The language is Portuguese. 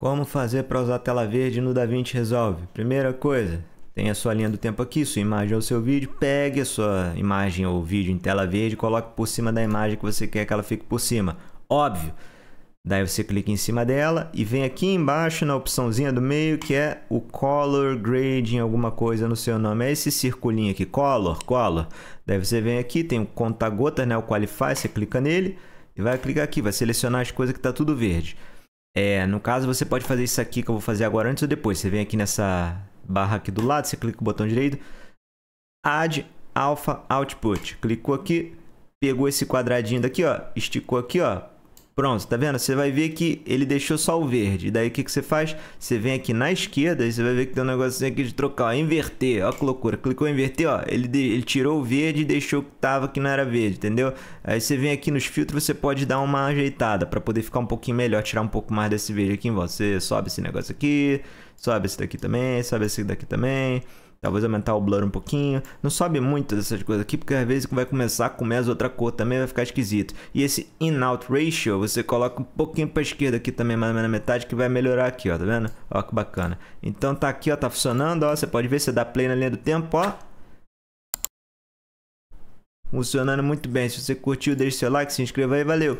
Como fazer para usar tela verde no DaVinci Resolve? Primeira coisa, tem a sua linha do tempo aqui, sua imagem ou seu vídeo, pegue a sua imagem ou vídeo em tela verde e coloque por cima da imagem que você quer que ela fique por cima. Óbvio. Daí você clica em cima dela e vem aqui embaixo na opçãozinha do meio que é o color grading, alguma coisa no seu nome. É esse circulinho aqui, color, color. Daí você vem aqui, tem o conta gota né, o qualify, você clica nele e vai clicar aqui, vai selecionar as coisas que está tudo verde. É, no caso você pode fazer isso aqui que eu vou fazer agora antes ou depois. Você vem aqui nessa barra aqui do lado, você clica o botão direito. Add Alpha Output. Clicou aqui, pegou esse quadradinho daqui, ó, esticou aqui, ó, Pronto, tá vendo? Você vai ver que ele deixou só o verde. Daí o que, que você faz? Você vem aqui na esquerda e você vai ver que tem um negocinho aqui de trocar, ó, inverter. Ó que loucura. Clicou em inverter, ó. Ele, de... ele tirou o verde e deixou o que tava que não era verde, entendeu? Aí você vem aqui nos filtros, você pode dar uma ajeitada para poder ficar um pouquinho melhor, tirar um pouco mais desse verde aqui em Você sobe esse negócio aqui, sobe esse daqui também, sobe esse daqui também. Talvez aumentar o blur um pouquinho. Não sobe muito essas coisas aqui, porque às vezes vai começar com menos outra cor também, vai ficar esquisito. E esse in-out ratio, você coloca um pouquinho para esquerda aqui também, mais ou menos na metade, que vai melhorar aqui, ó, tá vendo? Ó, que bacana. Então tá aqui, ó, tá funcionando, ó, você pode ver, você dá play na linha do tempo, ó. Funcionando muito bem. Se você curtiu, deixa seu like, se inscreva aí, valeu!